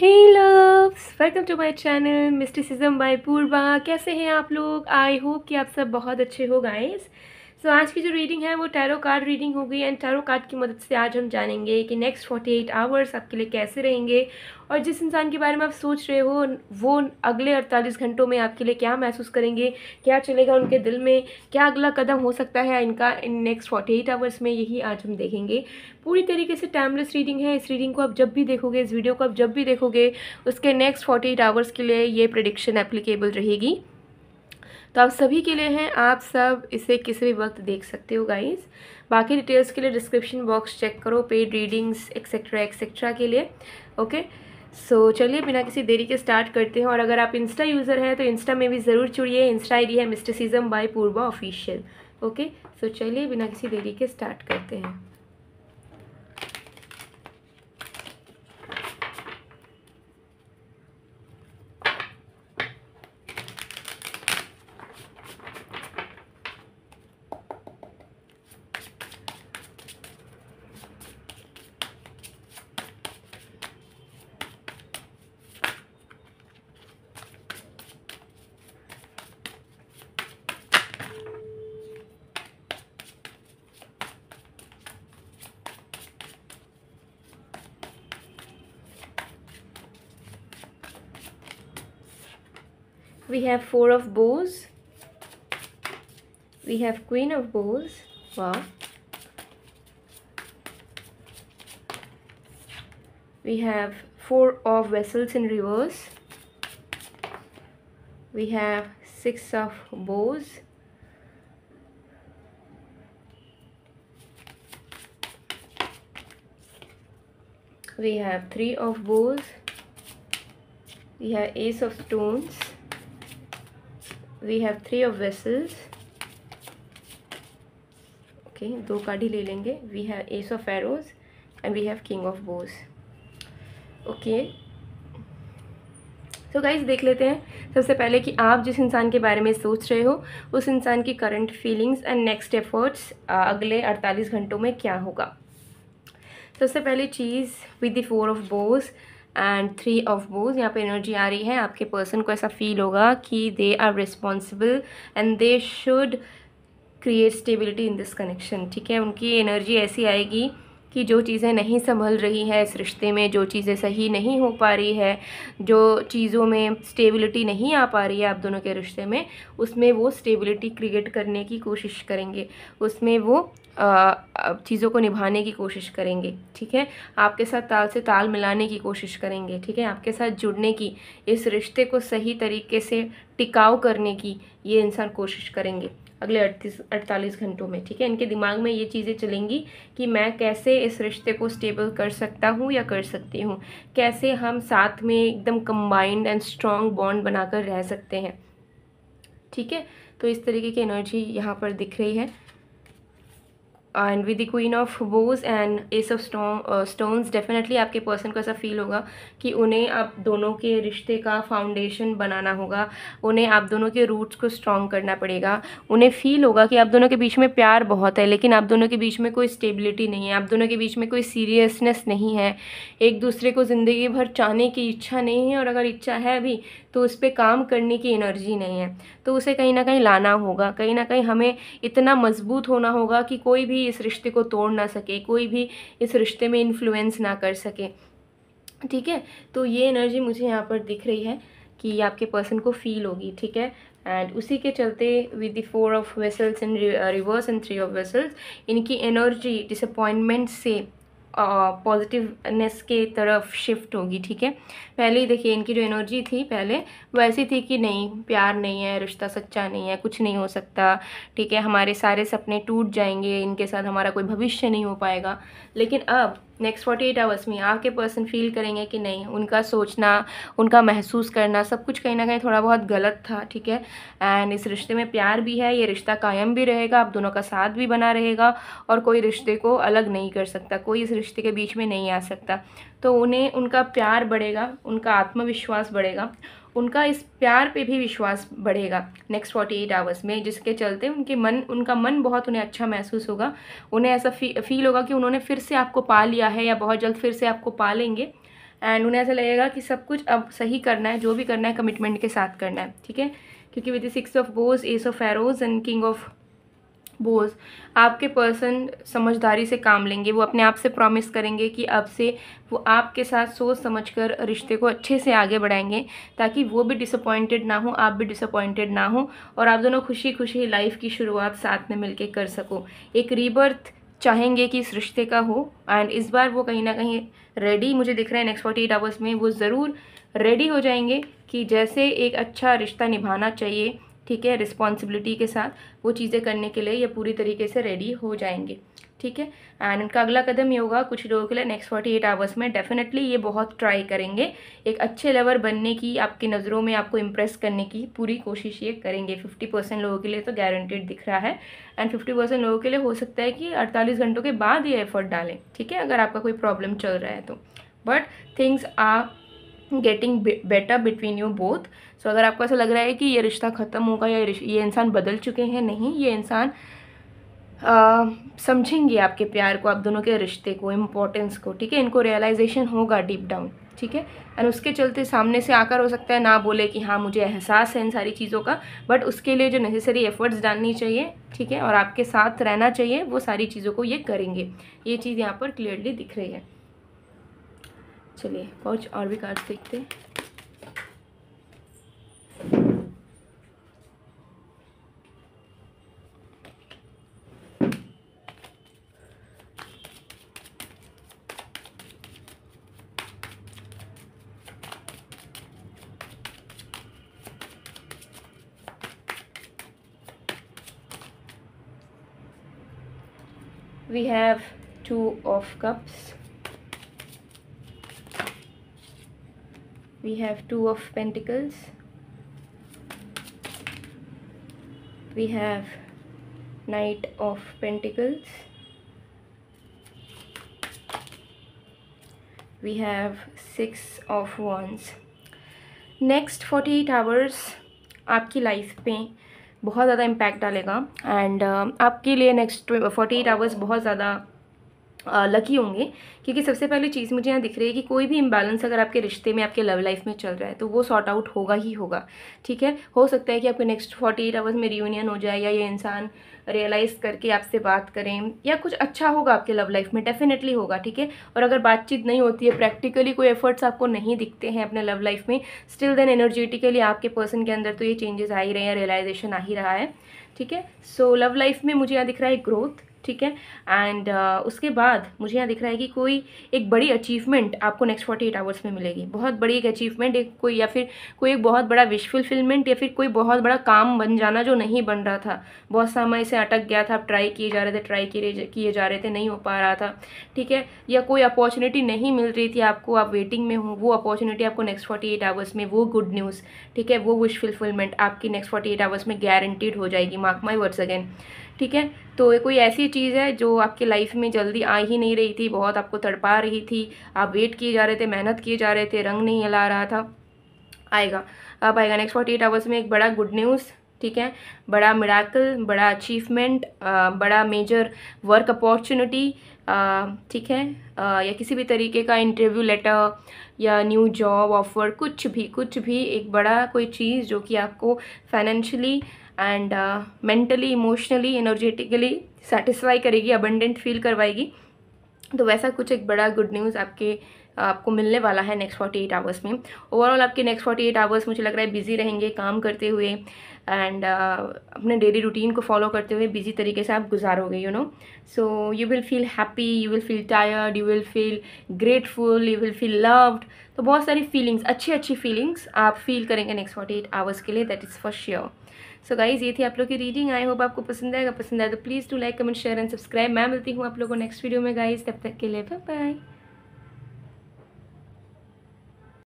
hey loves welcome to my channel mysticism by Purva कैसे हैं आप लोग आई होप कि आप सब बहुत अच्छे हो गाइस सो so, आज की जो रीडिंग है वो टैरो कार्ड रीडिंग होगी एंड टैरो कार्ड की मदद से आज हम जानेंगे कि नेक्स्ट फोर्टी एट आवर्स आपके लिए कैसे रहेंगे और जिस इंसान के बारे में आप सोच रहे हो वो अगले अड़तालीस घंटों में आपके लिए क्या महसूस करेंगे क्या चलेगा उनके दिल में क्या अगला कदम हो सकता है इनका in next forty eight hours में यही आज हम देखेंगे पूरी तरीके से टाइमलेस रीडिंग है इस रीडिंग को आप जब भी देखोगे इस वीडियो को आप जब भी देखोगे उसके नेक्स्ट फोर्टी एट आवर्स के लिए ये प्रडिक्शन एप्लीकेबल रहेगी तो आप सभी के लिए हैं आप सब इसे किसी भी वक्त देख सकते हो गाइस बाकी डिटेल्स के लिए डिस्क्रिप्शन बॉक्स चेक करो पेड रीडिंग्स एक्सेट्रा एक्सेट्रा के लिए ओके सो so, चलिए बिना किसी देरी के स्टार्ट करते हैं और अगर आप इंस्टा यूज़र हैं तो इंस्टा में भी ज़रूर चुड़िए इंस्टा आई है सीजम by Purva official okay so चलिए बिना किसी देरी के स्टार्ट करते हैं we have four of bows we have queen of bows wow we have four of vessels in reverse we have six of bows we have three of bows we have ace of stones we have three of vessels okay दो काढ़ी ले लेंगे we have ace of arrows and we have king of bows okay तो guys देख लेते हैं सबसे पहले कि आप जिस इंसान के बारे में सोच रहे हो उस इंसान की current feelings and next efforts अगले 48 घंटों में क्या होगा सबसे पहले चीज़ with the four of bows and three of bows यहाँ पे एनर्जी आ रही है आपके पर्सन को ऐसा फील होगा कि they are responsible and they should create stability in this connection ठीक है उनकी एनर्जी ऐसी आएगी कि जो चीज़ें नहीं संभल रही हैं इस रिश्ते में जो चीज़ें सही नहीं हो पा रही है जो चीज़ों में स्टेबिलिटी नहीं आ पा रही है आप दोनों के रिश्ते में उसमें वो स्टेबिलिटी क्रिएट करने की कोशिश करेंगे उसमें वो चीज़ों को निभाने की कोशिश करेंगे ठीक है आपके साथ ताल से ताल मिलाने की कोशिश करेंगे ठीक है आपके साथ जुड़ने की इस रिश्ते को सही तरीके से टिकाऊ करने की ये इंसान कोशिश करेंगे अगले अड़तीस अड़तालीस घंटों में ठीक है इनके दिमाग में ये चीज़ें चलेंगी कि मैं कैसे इस रिश्ते को स्टेबल कर सकता हूँ या कर सकती हूँ कैसे हम साथ में एकदम कंबाइंड एंड स्ट्रॉन्ग बॉन्ड बनाकर रह सकते हैं ठीक है तो इस तरीके की एनर्जी यहाँ पर दिख रही है and with the queen of bows and ace of stone stones definitely आपके पर्सन को ऐसा फील होगा कि उन्हें आप दोनों के रिश्ते का फाउंडेशन बनाना होगा उन्हें आप दोनों के रूट्स को स्ट्रॉन्ग करना पड़ेगा उन्हें फील होगा कि आप दोनों के बीच में प्यार बहुत है लेकिन आप दोनों के बीच में कोई स्टेबिलिटी नहीं है आप दोनों के बीच में कोई सीरियसनेस नहीं है एक दूसरे को ज़िंदगी भर चाहने की इच्छा नहीं है और अगर इच्छा है भी तो उस पर काम करने की एनर्जी नहीं है तो उसे कहीं ना कहीं लाना होगा कहीं ना कहीं हमें इतना मजबूत होना होगा कि कोई भी भी इस रिश्ते को तोड़ ना सके कोई भी इस रिश्ते में इन्फ्लुएंस ना कर सके ठीक है तो ये एनर्जी मुझे यहाँ पर दिख रही है कि आपके पर्सन को फील होगी ठीक है एंड उसी के चलते with the four of vessels and rivers and three of vessels इनकी एनर्जी डिसअपॉइंटमेंट से पॉजिटिवनेस के तरफ शिफ्ट होगी ठीक है पहले ही देखिए इनकी जो एनर्जी थी पहले वैसी थी कि नहीं प्यार नहीं है रिश्ता सच्चा नहीं है कुछ नहीं हो सकता ठीक है हमारे सारे सपने टूट जाएंगे इनके साथ हमारा कोई भविष्य नहीं हो पाएगा लेकिन अब नेक्स्ट फोर्टी एट आवर्स में आपके पर्सन फील करेंगे कि नहीं उनका सोचना उनका महसूस करना सब कुछ कहीं ना कहीं थोड़ा बहुत गलत था ठीक है एंड इस रिश्ते में प्यार भी है ये रिश्ता कायम भी रहेगा आप दोनों का साथ भी बना रहेगा और कोई रिश्ते को अलग नहीं कर सकता कोई इस रिश्ते के बीच में नहीं आ सकता तो उन्हें उनका प्यार बढ़ेगा उनका आत्मविश्वास बढ़ेगा उनका इस प्यार पे भी विश्वास बढ़ेगा नेक्स्ट फोर्टी एट आवर्स में जिसके चलते उनके मन उनका मन बहुत उन्हें अच्छा महसूस होगा उन्हें ऐसा फी, फील होगा कि उन्होंने फिर से आपको पा लिया है या बहुत जल्द फिर से आपको पा लेंगे एंड उन्हें ऐसा लगेगा कि सब कुछ अब सही करना है जो भी करना है कमिटमेंट के साथ करना है ठीक है क्योंकि with the six of bows ace of arrows and king of bows आपके पर्सन समझदारी से काम लेंगे वो अपने आप से प्रॉमिस करेंगे कि अब से वो आपके साथ सोच समझकर रिश्ते को अच्छे से आगे बढ़ाएंगे ताकि वो भी डिसअपॉइंटेड ना हो आप भी डिसअपॉइंटेड ना हो और आप दोनों खुशी खुशी लाइफ की शुरुआत साथ में मिलकर कर सको एक रीबर्थ चाहेंगे कि इस रिश्ते का हो एंड इस बार वो कहीं ना कहीं रेडी मुझे दिख रहा है नेक्स्ट फोर्टी एट आवर्स में वो ज़रूर रेडी हो जाएंगे कि जैसे एक अच्छा रिश्ता निभाना चाहिए ठीक है रिस्पॉन्सिबिलिटी के साथ वो चीज़ें करने के लिए ये पूरी तरीके से रेडी हो जाएंगे ठीक है एंड उनका अगला कदम ये होगा कुछ लोगों के लिए नेक्स्ट फोर्टी एट आवर्स में डेफिनेटली ये बहुत ट्राई करेंगे एक अच्छे लवर बनने की आपकी नज़रों में आपको इम्प्रेस करने की पूरी कोशिश ये करेंगे फिफ्टी परसेंट लोगों के लिए तो गारंटेड दिख रहा है एंड फिफ्टी परसेंट लोगों के लिए हो सकता है कि अड़तालीस घंटों के बाद ये एफर्ट डालें ठीक है अगर आपका कोई प्रॉब्लम चल रहा है तो but things are getting better between you both so अगर आपको ऐसा लग रहा है कि ये रिश्ता ख़त्म होगा या ये इंसान बदल चुके हैं नहीं ये इंसान समझेंगे आपके प्यार को आप दोनों के रिश्ते को इम्पोर्टेंस को ठीक है इनको रियलाइजेशन होगा डीप डाउन ठीक है एंड उसके चलते सामने से आकर हो सकता है ना बोले कि हाँ मुझे एहसास है इन सारी चीज़ों का बट उसके लिए जो नेसेसरी एफर्ट्स डालनी चाहिए ठीक है और आपके साथ रहना चाहिए वो सारी चीज़ों को ये करेंगे ये चीज़ यहाँ पर क्लियरली दिख रही है चलिए कुछ और भी कार्ड सीखते हैं we have two of cups we have two of pentacles we have knight of pentacles we have six of wands next forty eight hours आपकी लाइफ पे बहुत ज़्यादा इम्पैक्ट डालेगा एंड uh, आपके लिए नेक्स्ट फोर्टी एट आवर्स बहुत ज़्यादा lucky होंगे क्योंकि सबसे पहली चीज़ मुझे यहाँ दिख रही है कि कोई भी इम्बैलेंस अगर आपके रिश्ते में आपके लव लाइफ में चल रहा है तो वो सॉर्ट आउट होगा ही होगा ठीक है हो सकता है कि आपके नेक्स्ट फोर्टी एट आवर्स में रियूनियन हो जाए या ये इंसान रियलाइज़ करके आपसे बात करें या कुछ अच्छा होगा आपके लव लाइफ में डेफिनेटली होगा ठीक है और अगर बातचीत नहीं होती है प्रैक्टिकली कोई एफर्ट्स आपको नहीं दिखते हैं अपने लव लाइफ में स्टिल देन एनर्जेटिकली आपके पर्सन के अंदर तो ये चेंजेस आ ही रहे हैं रियलाइजेशन आ ही रहा है ठीक है सो लव लाइफ में मुझे यहाँ दिख रहा है ग्रोथ ठीक है एंड uh, उसके बाद मुझे यहाँ दिख रहा है कि कोई एक बड़ी अचीवमेंट आपको नेक्स्ट फोर्टी एट आवर्स में मिलेगी बहुत बड़ी एक अचीवमेंट एक कोई या फिर कोई एक बहुत बड़ा विश फुलफिलमेंट या फिर कोई बहुत बड़ा काम बन जाना जो नहीं बन रहा था बहुत समय से अटक गया था आप ट्राई किए जा रहे थे ट्राई किए जा रहे थे नहीं हो पा रहा था ठीक है या कोई अपॉर्चुनिटी नहीं मिल रही थी आपको आप वेटिंग में हो वो अपॉर्चुनिटी आपको नेक्स्ट फोर्टी एट आवर्स में वो गुड न्यूज़ ठीक है वो विश फुलफिलमेंट आपकी नेक्स्ट फोर्टी एट आवर्स में गारंटीड हो जाएगी मार्क माई वर्ड्स अगेन ठीक है तो कोई ऐसी चीज़ है जो आपकी लाइफ में जल्दी आ ही नहीं रही थी बहुत आपको तड़पा रही थी आप वेट किए जा रहे थे मेहनत किए जा रहे थे रंग नहीं हिला रहा था आएगा अब आएगा नेक्स्ट फोर्टी एट आवर्स में एक बड़ा गुड न्यूज़ ठीक है बड़ा मिराकल बड़ा अचीवमेंट बड़ा मेजर वर्क अपॉर्चुनिटी ठीक है आ, या किसी भी तरीके का इंटरव्यू लेटर या न्यू जॉब ऑफर कुछ भी कुछ भी एक बड़ा कोई चीज़ जो कि आपको financially and mentally emotionally energetically satisfy करेगी अबंडेंट फील करवाएगी तो वैसा कुछ एक बड़ा गुड न्यूज़ आपके uh, आपको मिलने वाला है नेक्स्ट फोर्टी एट आवर्स में ओवरऑल आपके नेक्स्ट फोर्टी एट आवर्स मुझे लग रहा है बिजी रहेंगे काम करते हुए एंड uh, अपने डेली रूटीन को फॉलो करते हुए बिजी तरीके से आप गुजारोगे you know so you will feel happy you will feel tired you will feel grateful you will feel loved तो बहुत सारी फीलिंग्स अच्छी अच्छी फीलिंग्स आप फील करेंगे नेक्स्ट फोर्टी एट आवर्स के लिए that is for sure so guys ये थी आप लोग की रीडिंग आई होप आपको पसंद आएगा पसंद आए तो please to like comment share and subscribe मैं मिलती हूँ आप लोगों को नेक्स्ट वीडियो में गाइज़ तब तक के लिए बाय